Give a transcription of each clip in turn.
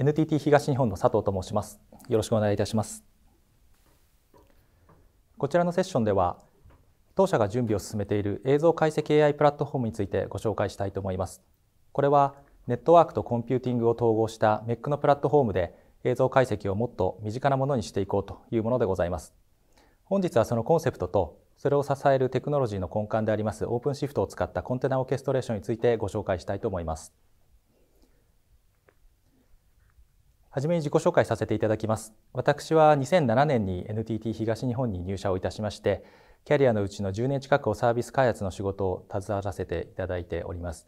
NTT 東日本の佐藤と申します。よろしくお願いいたします。こちらのセッションでは、当社が準備を進めている映像解析 AI プラットフォームについてご紹介したいと思います。これは、ネットワークとコンピューティングを統合した MEC のプラットフォームで映像解析をもっと身近なものにしていこうというものでございます。本日はそのコンセプトとそれを支えるテクノロジーの根幹でありますオープンシフトを使ったコンテナオーケストレーションについてご紹介したいと思います。はじめに自己紹介させていただきます。私は2007年に NTT 東日本に入社をいたしまして、キャリアのうちの10年近くをサービス開発の仕事を携わらせていただいております。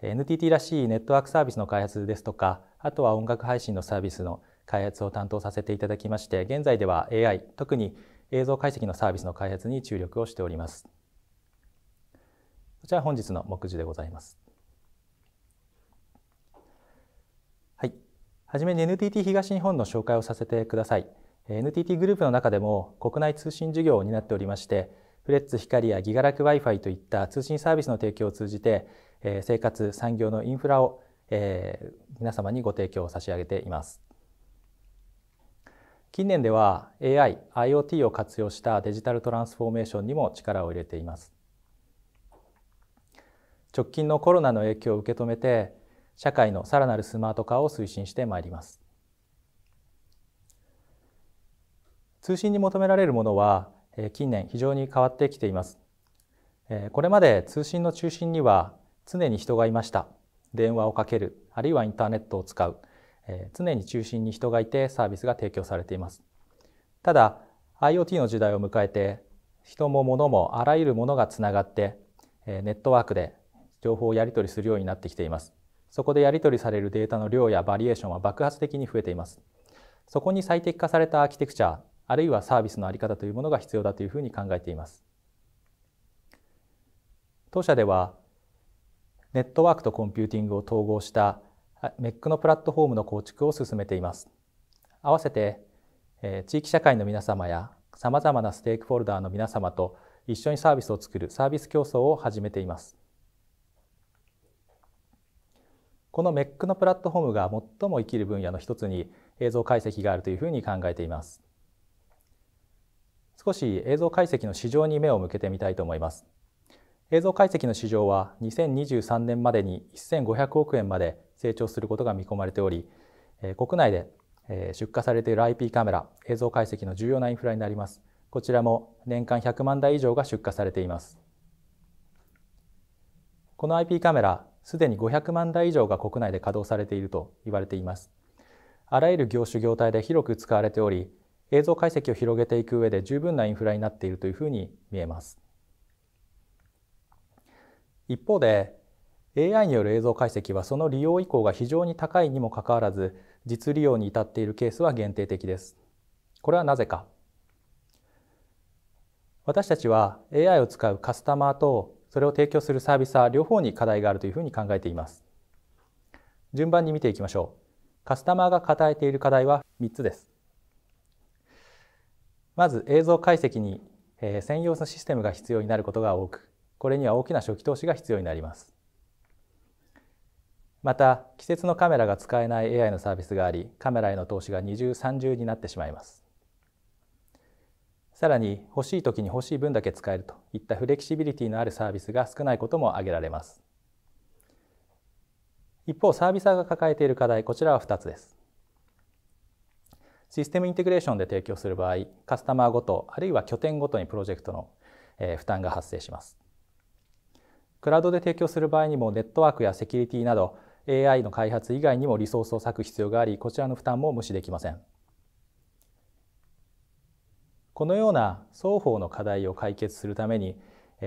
NTT らしいネットワークサービスの開発ですとか、あとは音楽配信のサービスの開発を担当させていただきまして、現在では AI、特に映像解析のサービスの開発に注力をしております。こちら本日の目次でございます。はじめに NTT 東日本の紹介をさせてください。NTT グループの中でも国内通信事業を担っておりまして、フレッツ光やギガラク Wi-Fi といった通信サービスの提供を通じて、生活、産業のインフラを皆様にご提供を差し上げています。近年では AI、IoT を活用したデジタルトランスフォーメーションにも力を入れています。直近のコロナの影響を受け止めて社会のさらなるスマート化を推進してまいります通信に求められるものは近年非常に変わってきていますこれまで通信の中心には常に人がいました電話をかけるあるいはインターネットを使う常に中心に人がいてサービスが提供されていますただ IoT の時代を迎えて人も物もあらゆるものがつながってネットワークで情報をやり取りするようになってきていますそこでやり取りされるデータの量やバリエーションは爆発的に増えています。そこに最適化されたアーキテクチャ、あるいはサービスの在り方というものが必要だというふうに考えています。当社では、ネットワークとコンピューティングを統合したメックのプラットフォームの構築を進めています。合わせて、地域社会の皆様や様々なステークホルダーの皆様と一緒にサービスを作るサービス競争を始めています。この MEC のプラットフォームが最も生きる分野の一つに映像解析があるというふうに考えています少し映像解析の市場に目を向けてみたいと思います映像解析の市場は2023年までに1500億円まで成長することが見込まれており国内で出荷されている IP カメラ映像解析の重要なインフラになりますこちらも年間100万台以上が出荷されていますこの IP カメラすでに500万台以上が国内で稼働されていると言われています。あらゆる業種業態で広く使われており、映像解析を広げていく上で十分なインフラになっているというふうに見えます。一方で、AI による映像解析はその利用意向が非常に高いにもかかわらず、実利用に至っているケースは限定的です。これはなぜか。私たちは AI を使うカスタマーとそれを提供するサービスは両方に課題があるというふうに考えています順番に見ていきましょうカスタマーが抱えている課題は3つですまず映像解析に専用のシステムが必要になることが多くこれには大きな初期投資が必要になりますまた季節のカメラが使えない AI のサービスがありカメラへの投資が二重三重になってしまいますさらに欲しい時に欲しい分だけ使えるといったフレキシビリティのあるサービスが少ないことも挙げられます。一方サービサーが抱えている課題こちらは2つです。システムインテグレーションで提供する場合カスタマーごとあるいは拠点ごとにプロジェクトの負担が発生します。クラウドで提供する場合にもネットワークやセキュリティなど AI の開発以外にもリソースを割く必要がありこちらの負担も無視できません。このような双方の課題を解決するために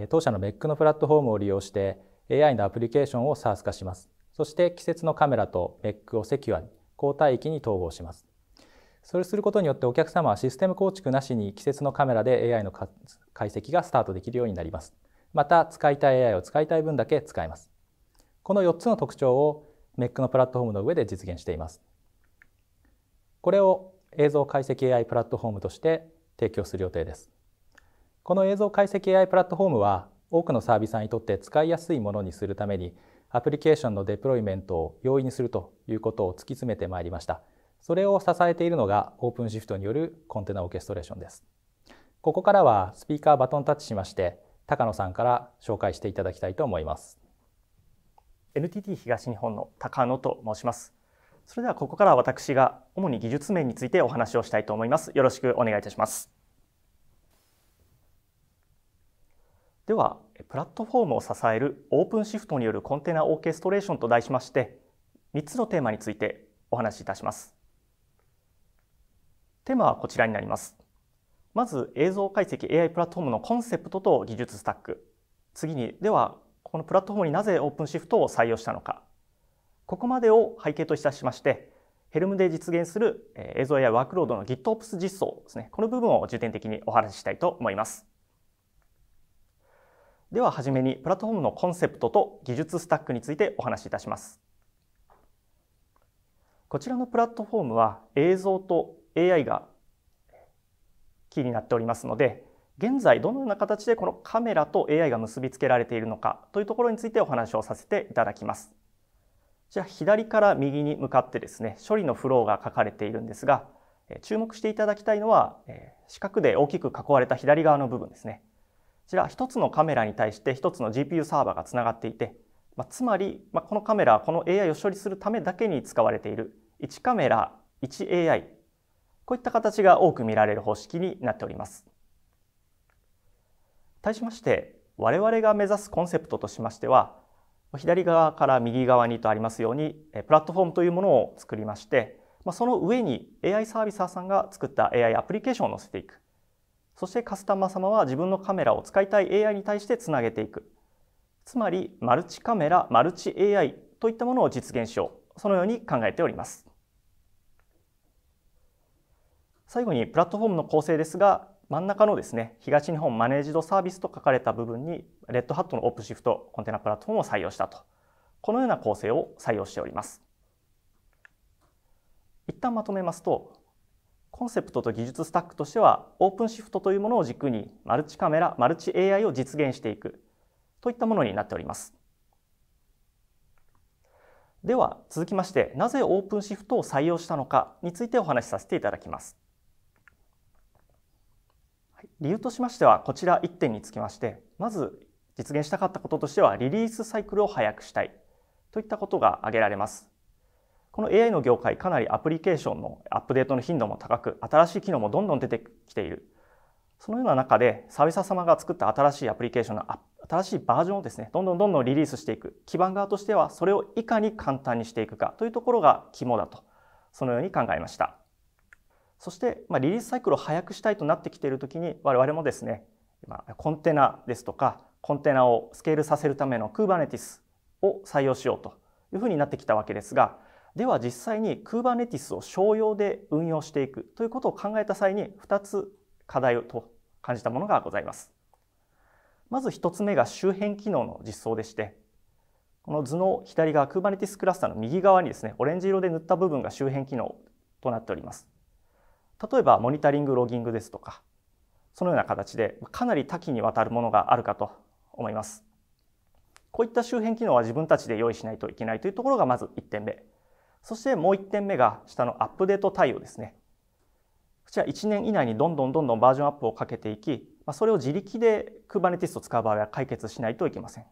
当社の m a c のプラットフォームを利用して AI のアプリケーションを SaaS 化しますそして季節のカメラと m a c をセキュアに交代域に統合しますそれすることによってお客様はシステム構築なしに季節のカメラで AI の解析がスタートできるようになりますまた使いたい AI を使いたい分だけ使えますこの4つの特徴を m a c のプラットフォームの上で実現していますこれを映像解析 AI プラットフォームとして提供する予定です。この映像解析 AI プラットフォームは多くのサービスさんにとって使いやすいものにするためにアプリケーションのデプロイメントを容易にするということを突き詰めてまいりました。それを支えているのがオープンシフトによるコンテナオーケストレーションです。ここからはスピーカーバトンタッチしまして高野さんから紹介していただきたいと思います。NTT 東日本の高野と申します。それではここからは私が主に技術面についてお話をしたいと思います。よろしくお願いいたします。では、プラットフォームを支えるオープンシフトによるコンテナオーケストレーションと題しまして、3つのテーマについてお話しいたします。テーマはこちらになります。まず映像解析 AI プラットフォームのコンセプトと技術スタック。次に、では、このプラットフォームになぜオープンシフトを採用したのか。ここまでを背景といたしまして、ヘルムで実現する映像やワークロードの GitOps 実装ですね。この部分を重点的にお話ししたいと思います。でははじめにプラットフォームのコンセプトと技術スタックについてお話しいたします。こちらのプラットフォームは映像と AI がキーになっておりますので、現在どのような形でこのカメラと AI が結びつけられているのかというところについてお話をさせていただきます。じゃあ左から右に向かってですね処理のフローが書かれているんですが注目していただきたいのは四角で大きく囲われた左側の部分ですねこちら1つのカメラに対して1つの GPU サーバーがつながっていて、まあ、つまり、まあ、このカメラはこの AI を処理するためだけに使われている1カメラ 1AI こういった形が多く見られる方式になっております対しまして我々が目指すコンセプトとしましては左側から右側にとありますようにプラットフォームというものを作りましてその上に AI サービサーさんが作った AI アプリケーションを載せていくそしてカスタマー様は自分のカメラを使いたい AI に対してつなげていくつまりマルチカメラマルチ AI といったものを実現しようそのように考えております最後にプラットフォームの構成ですが真ん中のですね、東日本マネージドサービスと書かれた部分に、レッドハットのオープンシフトコンテナプラットフォームを採用したと。このような構成を採用しております。一旦まとめますと、コンセプトと技術スタックとしては、オープンシフトというものを軸に、マルチカメラ、マルチ AI を実現していくといったものになっております。では続きましてなぜオープンシフトを採用したのかについてお話しさせていただきます。理由としましてはこちら1点につきましてまず実現したかったこととしてはリリースサイクルを早くしたいといったことが挙げられます。この AI の業界かなりアプリケーションのアップデートの頻度も高く新しい機能もどんどん出てきているそのような中でサービス様が作った新しいアプリケーションの新しいバージョンをですねどんどんどんどんリリースしていく基盤側としてはそれをいかに簡単にしていくかというところが肝だとそのように考えました。そして、まリリースサイクルを早くしたいとなってきている時に我々もですね、まコンテナですとかコンテナをスケールさせるための Kubernetes を採用しようというふうになってきたわけですがでは実際に Kubernetes を商用で運用していくということを考えた際に2つ課題と感じたものがございます。まず1つ目が周辺機能の実装でしてこの図の左側 Kubernetes クラスターの右側にですねオレンジ色で塗った部分が周辺機能となっております。例えばモニタリングロギングですとかそのような形でかなり多岐にわたるものがあるかと思います。こういった周辺機能は自分たちで用意しないといけないというところがまず1点目。そしてもう1点目が下のアップデート対応ですね。こちら1年以内にどんどんどんどんバージョンアップをかけていき、それを自力で Kubernetes を使う場合は解決しないといけません。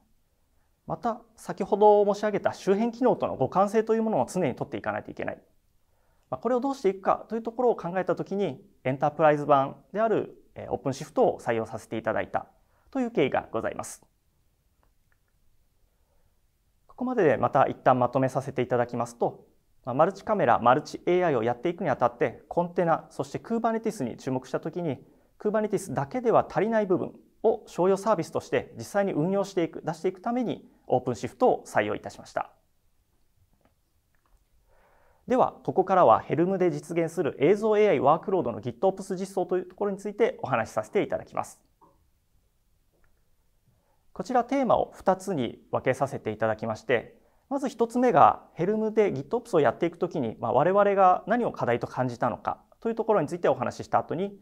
また先ほど申し上げた周辺機能との互換性というものも常に取っていかないといけないまこれをどうしていくかというところを考えた時にエンタープライズ版であるオープンシフトを採用させていただいたという経緯がございます。ここまででまた一旦まとめさせていただきますとまマルチカメラマルチ AI をやっていくにあたってコンテナそして Kubernetes に注目した時に Kubernetes だけでは足りない部分を商用サービスとして実際に運用していく出していくためにオープンシフトを採用いたしました。ではここからはヘルムで実現する映像 AI ワークロードの GitOps 実装というところについてお話しさせていただきます。こちらテーマを2つに分けさせていただきましてまず1つ目がヘルムで GitOps をやっていくときに、まあ、我々が何を課題と感じたのかというところについてお話しした後に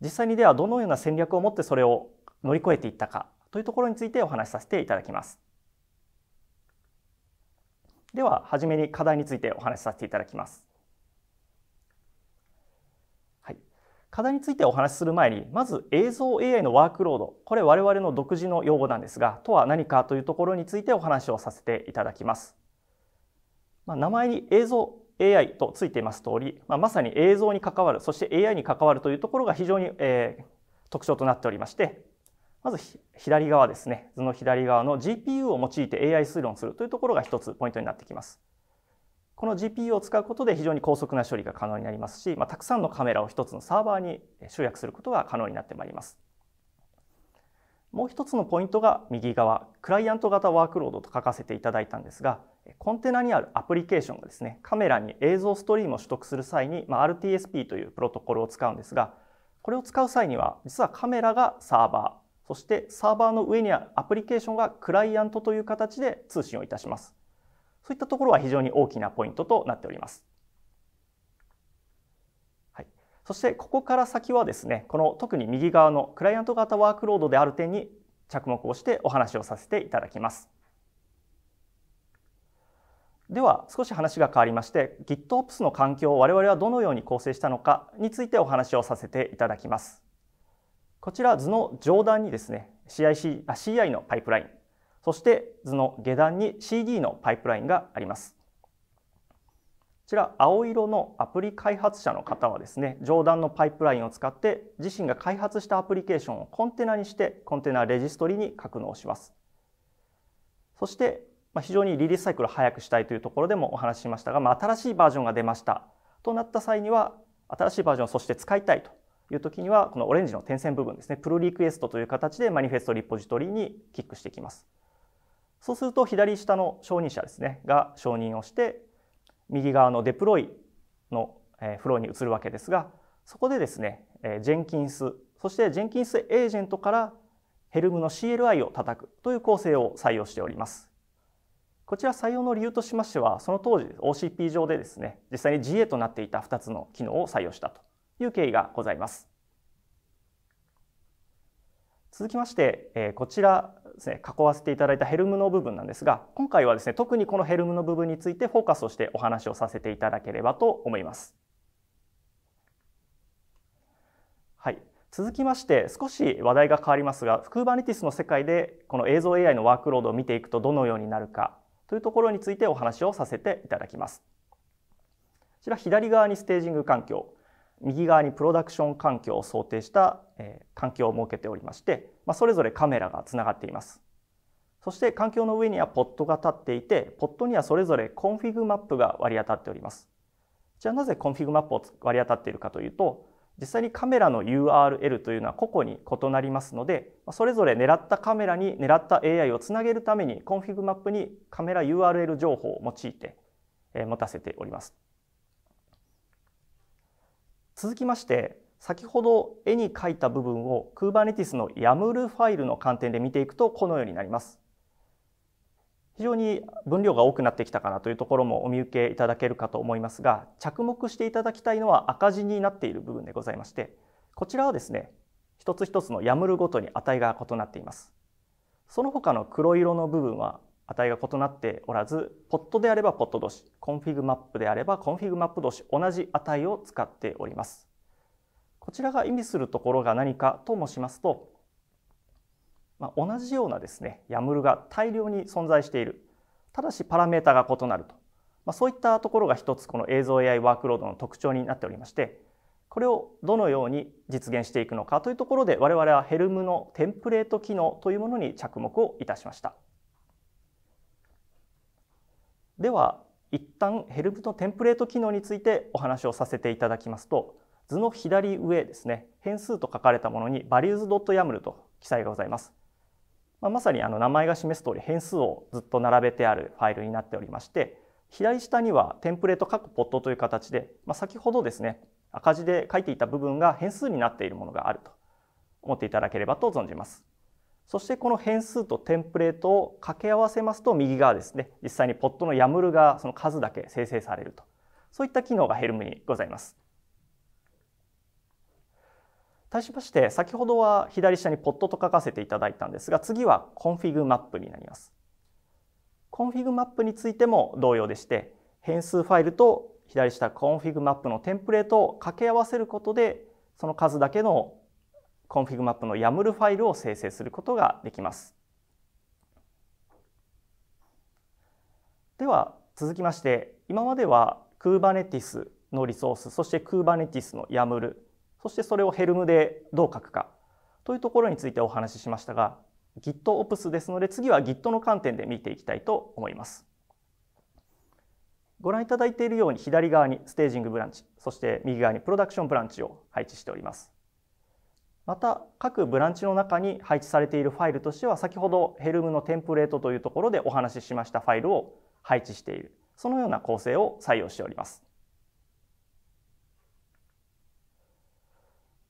実際にではどのような戦略を持ってそれを乗り越えていったかというところについてお話しさせていただきます。では、初めに課題についてお話しさせていただきます。はい、課題についてお話しする前に、まず映像 AI のワークロード、これ我々の独自の用語なんですが、とは何かというところについてお話をさせていただきます。まあ、名前に映像 AI とついています通り、まあ、まさに映像に関わる、そして AI に関わるというところが非常に、えー、特徴となっておりまして、まず左側ですね、図の左側の GPU を用いて AI 推論するというところが一つポイントになってきます。この GPU を使うことで非常に高速な処理が可能になりますし、まあ、たくさんのカメラを一つのサーバーに集約することが可能になってまいります。もう一つのポイントが右側、クライアント型ワークロードと書かせていただいたんですが、コンテナにあるアプリケーションがですね、カメラに映像ストリームを取得する際に、まあ、RTSP というプロトコルを使うんですが、これを使う際には、実はカメラがサーバー、そしてサーバーの上にはアプリケーションがクライアントという形で通信をいたします。そういったところは非常に大きなポイントとなっております。はい、そしてここから先はですね、この特に右側のクライアント型ワークロードである点に着目をしてお話をさせていただきます。では少し話が変わりまして GitOps の環境を我々はどのように構成したのかについてお話をさせていただきます。こちら図の上段にですね CIC あ CI のパイプラインそして図の下段に CD のパイプラインがあります。こちら青色のアプリ開発者の方はですね上段のパイプラインを使って自身が開発したアプリケーションをコンテナにしてコンテナレジストリに格納します。そして非常にリリースサイクルを早くしたいというところでもお話ししましたが、まあ、新しいバージョンが出ましたとなった際には新しいバージョンそして使いたいという時にはこのオレンジの点線部分ですねプルリクエストという形でマニフェストリポジトリにキックしていきますそうすると左下の承認者ですねが承認をして右側のデプロイのフローに移るわけですがそこでですねジェンキンスそしてジェンキンスエージェントからヘルムの CLI を叩くという構成を採用しておりますこちら採用の理由としましてはその当時 OCP 上でですね実際に GA となっていた2つの機能を採用したという経緯がございます。続きまして、えこちらですね囲わせていただいたヘルムの部分なんですが今回はですね特にこのヘルムの部分についてフォーカスをしてお話をさせていただければと思います。はい、続きまして少し話題が変わりますがフクーバネティスの世界でこの映像 AI のワークロードを見ていくとどのようになるかというところについてお話をさせていただきます。こちら左側にステージング環境右側にプロダクション環境を想定した、えー、環境を設けておりまして、まあ、それぞれカメラがつながっています。そして環境の上にはポットが立っていて、ポットにはそれぞれコンフィグマップが割り当たっております。じゃあなぜコンフィグマップを割り当たっているかというと、実際にカメラの URL というのは個々に異なりますので、それぞれ狙ったカメラに狙った AI をつなげるためにコンフィグマップにカメラ URL 情報を用いて持たせております。続きまして先ほど絵に描いた部分を Kubernetes の YAML ファイルの観点で見ていくとこのようになります。非常に分量が多くなってきたかなというところもお見受けいただけるかと思いますが着目していただきたいのは赤字になっている部分でございましてこちらはですね一つ一つの YAML ごとに値が異なっています。その他の黒色の部分は値が異なっておらず、ポットであればポット同士、コンフィグマップであればコンフィグマップ同士、同じ値を使っております。こちらが意味するところが何かと申しますと、まあ、同じようなですね、YAML が大量に存在している。ただしパラメータが異なると。まあ、そういったところが一つこの映像 AI ワークロードの特徴になっておりまして、これをどのように実現していくのかというところで我々はヘルムのテンプレート機能というものに着目をいたしました。では一旦ヘルプのテンプレート機能についてお話をさせていただきますと図の左上ですね変数と書かれたものに values.yaml と記載がございます、まあ、まさにあの名前が示す通り変数をずっと並べてあるファイルになっておりまして左下にはテンプレート各ポットという形で、まあ、先ほどですね赤字で書いていた部分が変数になっているものがあると思っていただければと存じます。そしてこの変数とテンプレートを掛け合わせますと右側ですね実際にポットのやむるがその数だけ生成されるとそういった機能がヘルムにございます。対しまして先ほどは左下にポットと書かせていただいたんですが次はコンフィグマップになります。コンフィグマップについても同様でして変数ファイルと左下コンフィグマップのテンプレートを掛け合わせることでその数だけのコンフィグマップの YAML ファイルを生成することができます。では続きまして今までは Kubernetes のリソースそして Kubernetes の YAML そしてそれを Helm でどう書くかというところについてお話ししましたが GitOps ですので次は Git の観点で見ていきたいと思います。ご覧いただいているように左側にステージングブランチそして右側にプロダクションブランチを配置しております。また各ブランチの中に配置されているファイルとしては先ほどヘルムのテンプレートというところでお話ししましたファイルを配置しているそのような構成を採用しております。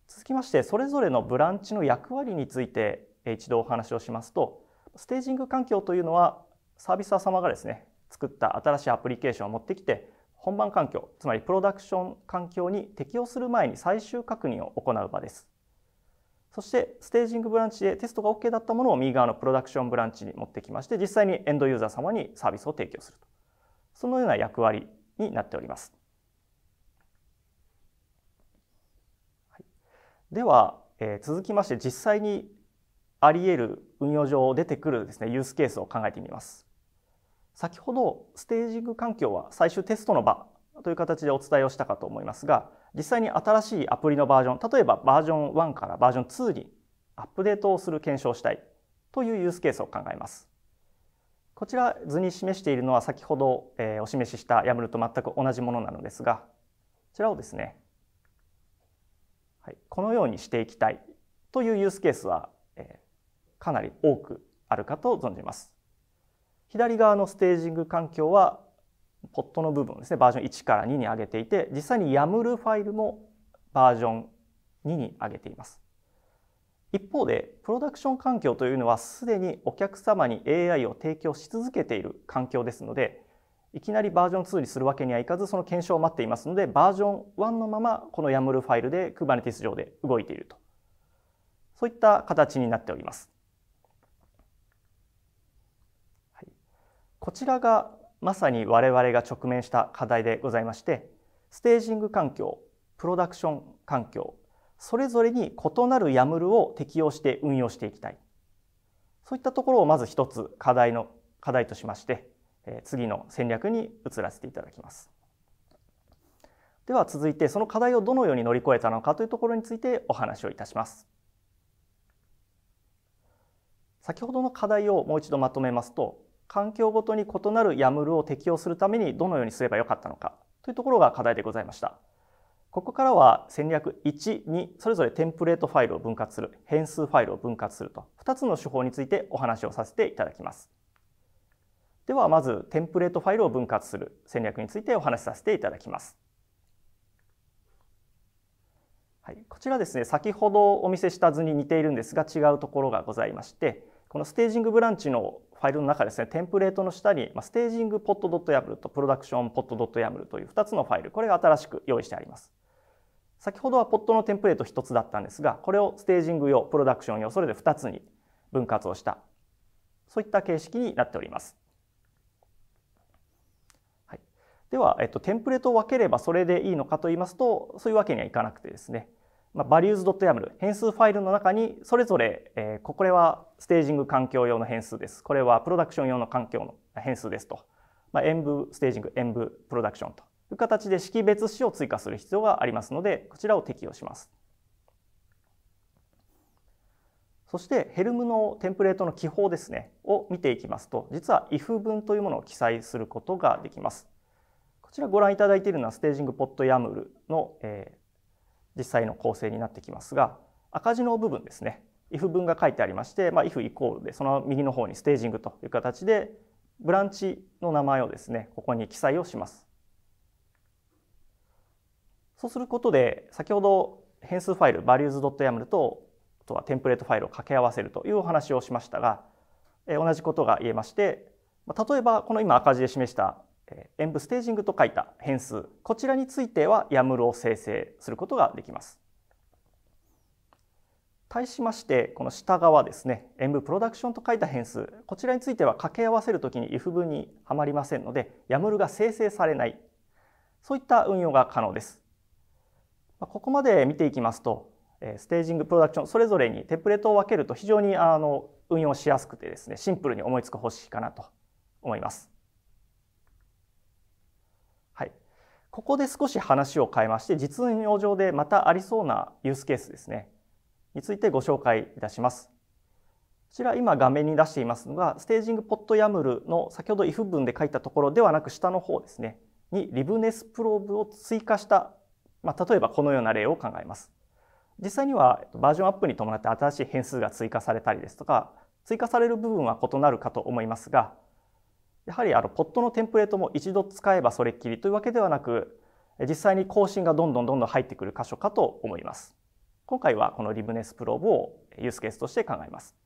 続きましてそれぞれのブランチの役割について一度お話をしますとステージング環境というのはサービスー様がですね作った新しいアプリケーションを持ってきて本番環境つまりプロダクション環境に適用する前に最終確認を行う場です。そしてステージングブランチでテストが OK だったものを右側のプロダクションブランチに持ってきまして実際にエンドユーザー様にサービスを提供するとそのような役割になっております。では、えー、続きまして実際にあり得る運用上出てくるですねユースケースを考えてみます。先ほどステージング環境は最終テストの場という形でお伝えをしたかと思いますが実際に新しいアプリのバージョン例えばバージョン1からバージョン2にアップデートをする検証したいというユースケースを考えます。こちら図に示しているのは先ほど、えお示しした YAML と全く同じものなのですがこちらをですね、はい、このようにしていきたいというユースケースは、えかなり多くあるかと存じます。左側のステージング環境はポットの部分ですねバージョン1から2に上げていて実際に YAML ファイルもバージョン2に上げています一方でプロダクション環境というのはすでにお客様に AI を提供し続けている環境ですのでいきなりバージョン2にするわけにはいかずその検証を待っていますのでバージョン1のままこの YAML ファイルで Kubernetes 上で動いているとそういった形になっております。こちらがまさに我々が直面した課題でございましてステージング環境プロダクション環境それぞれに異なるヤムルを適用して運用していきたいそういったところをまず一つ課題の課題としまして次の戦略に移らせていただきますでは続いてその課題をどのように乗り越えたのかというところについてお話をいたします先ほどの課題をもう一度まとめますと環境ごとに異なる YAML を適用するためにどのようにすればよかったのかというところが課題でございました。ここからは戦略1、2それぞれテンプレートファイルを分割する変数ファイルを分割すると2つの手法についてお話をさせていただきます。ではまずテンプレートファイルを分割する戦略についてお話しさせていただきます。はい、こちらですね先ほどお見せした図に似ているんですが違うところがございましてこのステージングブランチのファイルの中ですね、テンプレートの下に、まあ、ステージング p ドッ y a m l とプロダクション pod.yaml という2つのファイル、これが新しく用意してあります。先ほどは pod のテンプレート1つだったんですが、これをステージング用、プロダクション用、それで2つに分割をした、そういった形式になっております。はい、では、えっと、テンプレートを分ければそれでいいのかと言いますと、そういうわけにはいかなくてですね、まあ、values.yaml 変数ファイルの中にそれぞれ、えー、これはステージング環境用の変数です。これはプロダクション用の環境の変数ですと。まあ、演武ステージング、演武プロダクションという形で識別子を追加する必要がありますので、こちらを適用します。そしてヘルムのテンプレートの記法ですね、を見ていきますと、実は if 文というものを記載することができます。こちらご覧いただいているのはステージングポットヤムルの、えー、実際の構成になってきますが赤字の部分ですね if 文が書いてありまして、まあ、if イコールでその右の方にステージングという形でブランチの名前をですねここに記載をします。そうすることで先ほど変数ファイル values.yaml とあとはテンプレートファイルを掛け合わせるというお話をしましたが同じことが言えまして例えばこの今赤字で示した演舞ステージングと書いた変数こちらについては YAML を生成することができます。対しましてこの下側ですね演武プロダクションと書いた変数こちらについては掛け合わせるときに if 文にはまりませんので YAML が生成されないそういった運用が可能です。ここまで見ていきますとステージングプロダクションそれぞれにテンプレートを分けると非常にあの運用しやすくてですねシンプルに思いつく方式かなと思います。ここで少し話を変えまして、実用上でまたありそうなユースケースですね、についてご紹介いたします。こちら今画面に出していますのがステージングポットヤムルの先ほど if 文で書いたところではなく下の方ですねにリブネスプローブを追加した、まあ、例えばこのような例を考えます。実際にはバージョンアップに伴って新しい変数が追加されたりですとか追加される部分は異なるかと思いますがやはりあのポットのテンプレートも一度使えばそれっきりというわけではなく実際に更新がどんどんどんどん入ってくる箇所かと思います。今回はこのリブネスプローブをユースケースとして考えます。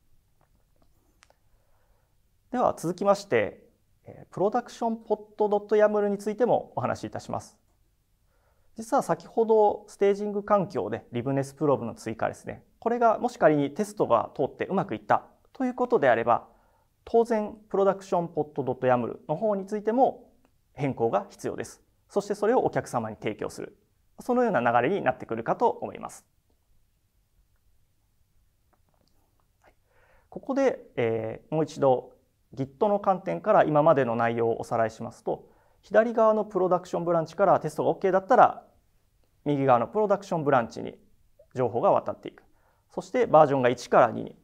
では続きましてプロダクションポット .yaml についてもお話しいたします。実は先ほどステージング環境でリブネスプローブの追加ですねこれがもし仮にテストが通ってうまくいったということであれば当然、プロダクションポット .yaml の方についても変更が必要です。そしてそれをお客様に提供する。そのような流れになってくるかと思います。ここで、えー、もう一度 Git の観点から今までの内容をおさらいしますと左側のプロダクションブランチからテストが OK だったら右側のプロダクションブランチに情報が渡っていくそしてバージョンが1から2に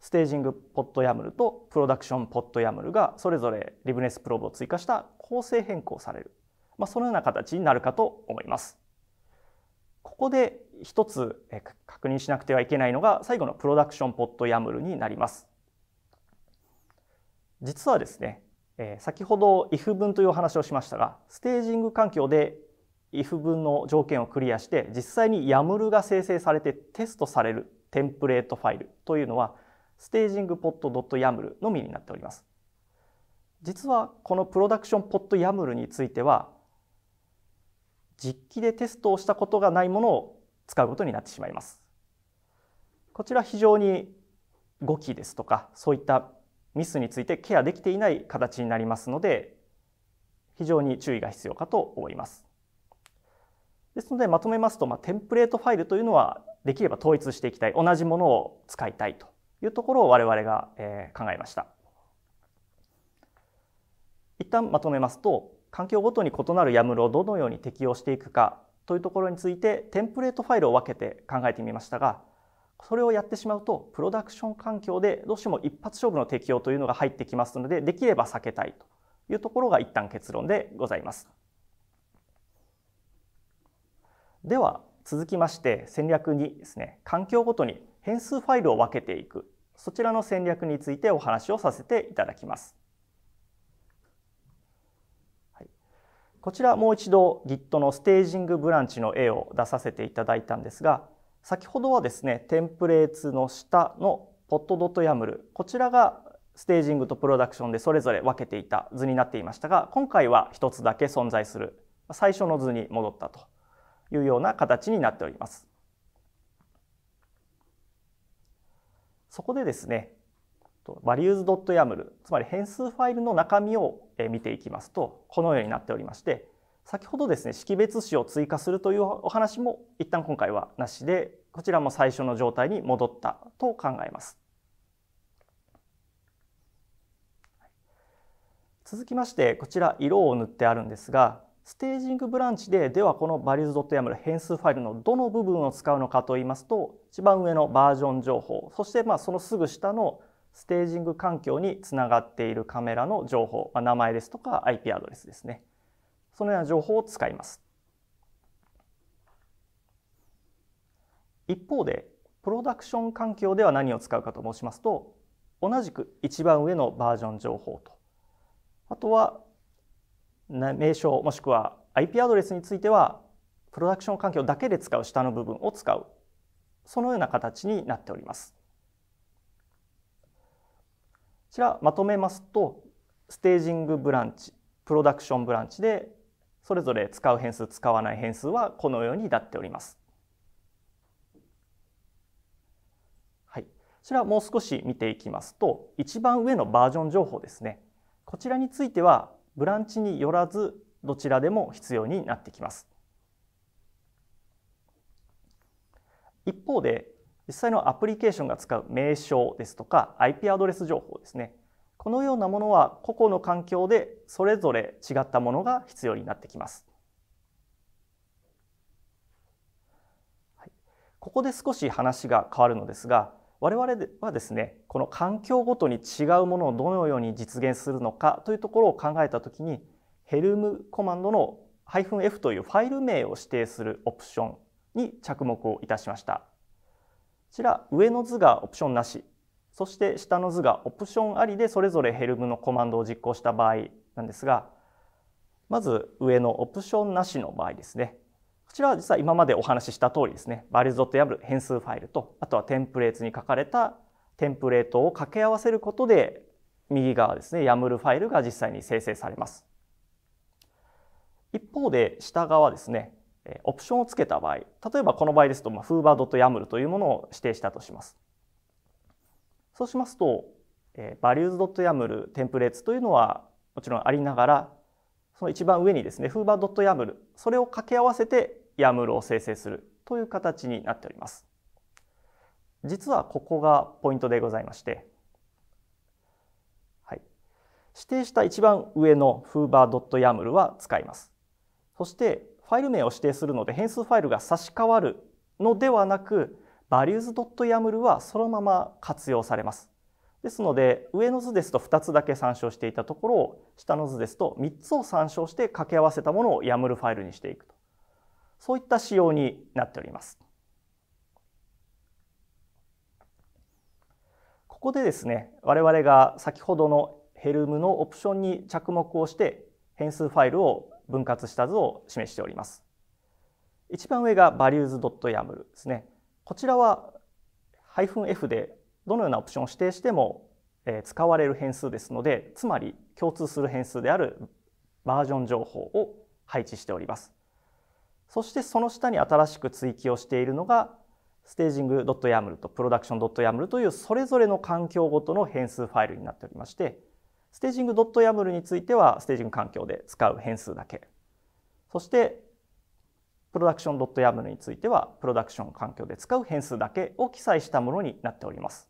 ステージングポット YAML とプロダクションポット YAML がそれぞれリブネスプローブを追加した構成変更される、まあ、そのような形になるかと思います。ここで一つ確認しなくてはいけないのが最後のプロダクションポットヤムルになります。実はですね、え先ほど if 文というお話をしましたがステージング環境で if 文の条件をクリアして実際に YAML が生成されてテストされるテンプレートファイルというのはステージングポット y a m のみになっております。実はこのプロダクションポット YAML については実機でテストをしたことがないものを使うことになってしまいます。こちら非常に誤記ですとかそういったミスについてケアできていない形になりますので非常に注意が必要かと思います。ですのでまとめますと、まあ、テンプレートファイルというのはできれば統一していきたい同じものを使いたいというところを我々が、え考えました。一旦まとめますと環境ごとに異なる YAML をどのように適用していくかというところについてテンプレートファイルを分けて考えてみましたがそれをやってしまうとプロダクション環境でどうしても一発勝負の適用というのが入ってきますのでできれば避けたいというところが一旦結論でございます。では続きまして戦略2ですね環境ごとに変数ファイルを分けていくそちらの戦略についてお話をさせていただきます。こちらもう一度 Git のステージングブランチの絵を出させていただいたんですが先ほどはですねテンプレーツの下の pod.yaml こちらがステージングとプロダクションでそれぞれ分けていた図になっていましたが今回は一つだけ存在する最初の図に戻ったというような形になっております。そこでですね、values.yaml、つまり変数ファイルの中身を見ていきますと、このようになっておりまして、先ほどですね、識別子を追加するというお話も一旦今回はなしで、こちらも最初の状態に戻ったと考えます。続きまして、こちら色を塗ってあるんですが、ステージングブランチでではこのバリズドッ .yaml 変数ファイルのどの部分を使うのかといいますと一番上のバージョン情報そしてまあそのすぐ下のステージング環境につながっているカメラの情報、まあ、名前ですとか IP アドレスですねそのような情報を使います一方でプロダクション環境では何を使うかと申しますと同じく一番上のバージョン情報とあとは名称もしくは IP アドレスについてはプロダクション環境だけで使う下の部分を使うそのような形になっております。こちらまとめますとステージングブランチプロダクションブランチでそれぞれ使う変数使わない変数はこのようになっております。はい、こちらもう少し見ていきますと一番上のバージョン情報ですねこちらについてはブランチによらずどちらでも必要になってきます。一方で実際のアプリケーションが使う名称ですとか IP アドレス情報ですねこのようなものは個々の環境でそれぞれ違ったものが必要になってきます。ここで少し話が変わるのですが我々はですねこの環境ごとに違うものをどのように実現するのかというところを考えた時にヘルムコマンドの -f というファイル名を指定するオプションに着目をいたしました。こちら上の図がオプションなしそして下の図がオプションありでそれぞれヘルムのコマンドを実行した場合なんですがまず上のオプションなしの場合ですねこちらは実は今までお話しした通りですね、values.yaml 変数ファイルと、あとはテンプレートに書かれたテンプレートを掛け合わせることで、右側ですね、YAML ファイルが実際に生成されます。一方で下側ですね、オプションをつけた場合、例えばこの場合ですと、まあ、f o o b e r y a m l というものを指定したとします。そうしますと、values.yaml テンプレートというのはもちろんありながら、その一番上にですね、f o o b e r y a m l それを掛け合わせてヤムールを生成するという形になっております。実はここがポイントでございまして、はい、指定した一番上の foober.yaml は使います。そしてファイル名を指定するので変数ファイルが差し替わるのではなく values.yaml はそのまま活用されます。ですので上の図ですと2つだけ参照していたところを下の図ですと3つを参照して掛け合わせたものを YAML ファイルにしていくそういった仕様になっております。ここでですね我々が先ほどのヘルムのオプションに着目をして変数ファイルを分割した図を示しております。一番上が values.yaml ですね。こちらは -f でどのようなオプションを指定しても使われる変数ですのでつまり共通する変数であるバージョン情報を配置しております。そしてその下に新しく追記をしているのがステージング .yaml とプロダクション .yaml というそれぞれの環境ごとの変数ファイルになっておりましてステージング .yaml についてはステージング環境で使う変数だけそしてプロダクション .yaml についてはプロダクション環境で使う変数だけを記載したものになっております。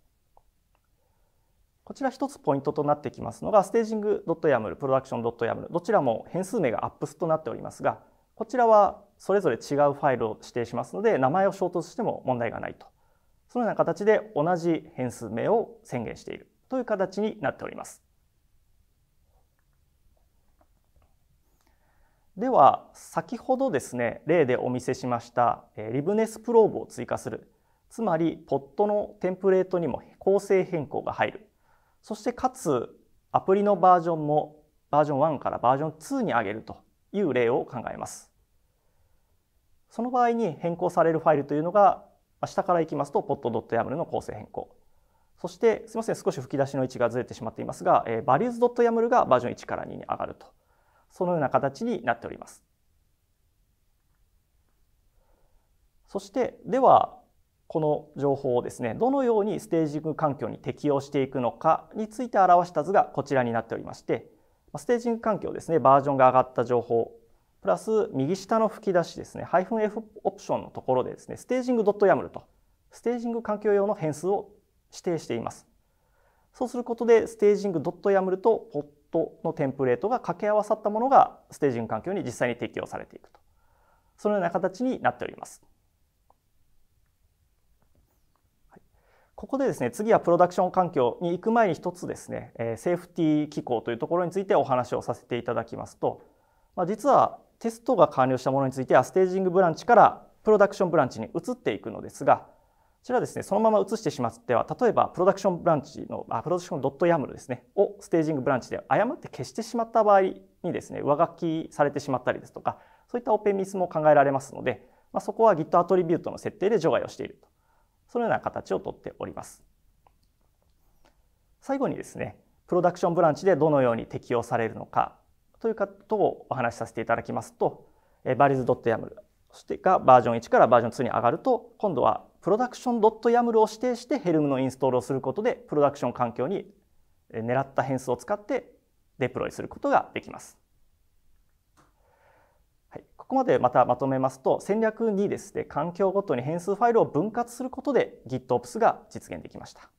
こちら一つポイントとなってきますのがステージング .yaml、プロダクション .yaml どちらも変数名がアップスとなっておりますがこちらはそれぞれ違うファイルを指定しますので名前を衝突しても問題がないとそのような形で同じ変数名を宣言しているという形になっております。では先ほどですね例でお見せしましたリブネスプローブを追加するつまりポットのテンプレートにも構成変更が入るそしてかつアプリのバージョンもバージョン1からバージョン2に上げるという例を考えます。その場合に変更されるファイルというのが、下からいきますと pod.yaml の構成変更。そして、すみません、少し吹き出しの位置がずれてしまっていますが、え values.yaml がバージョン1から2に上がると。そのような形になっております。そして、では、この情報をですね、どのようにステージング環境に適用していくのかについて表した図がこちらになっておりまして、ステージング環境ですね、バージョンが上がった情報プラス右下の吹き出しですね、ハイフン F オプションのところでですね、ステージング .yaml と、ステージング環境用の変数を指定しています。そうすることで、ステージング .yaml と p o トのテンプレートが掛け合わさったものが、ステージング環境に実際に適用されていくと。そのような形になっております。ここでですね、次はプロダクション環境に行く前に一つですね、セーフティー機構というところについてお話をさせていただきますと、まあ、実はテストが完了したものについてはステージングブランチからプロダクションブランチに移っていくのですがこちらですねそのまま移してしまっては例えばプロダクションブランチのあプロダクションドットヤムルですねをステージングブランチで誤って消してしまった場合にですね上書きされてしまったりですとかそういったオペミスも考えられますので、まあ、そこは Git アトリビュートの設定で除外をしているとそのような形をとっております最後にですねプロダクションブランチでどのように適用されるのかということをお話しさせていただきますと、バリズ .yaml そしてがバージョン1からバージョン2に上がると、今度はプロダクション .yaml を指定してヘルムのインストールをすることで、プロダクション環境に狙った変数を使ってデプロイすることができます。はい、ここまでまたまとめますと、戦略2ですね、環境ごとに変数ファイルを分割することで GitOps が実現できました。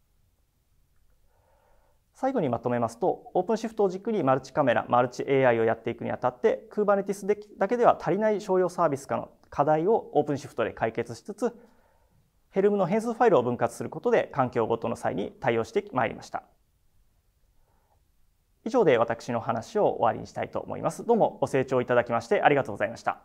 最後にまとめますと、オープンシフトを軸にマルチカメラ、マルチ AI をやっていくにあたって、Kubernetes だけでは足りない商用サービス化の課題をオープンシフトで解決しつつ、ヘルムの変数ファイルを分割することで環境ごとの際に対応してまいりました。以上で私の話を終わりにしたいと思います。どうもご清聴いただきましてありがとうございました。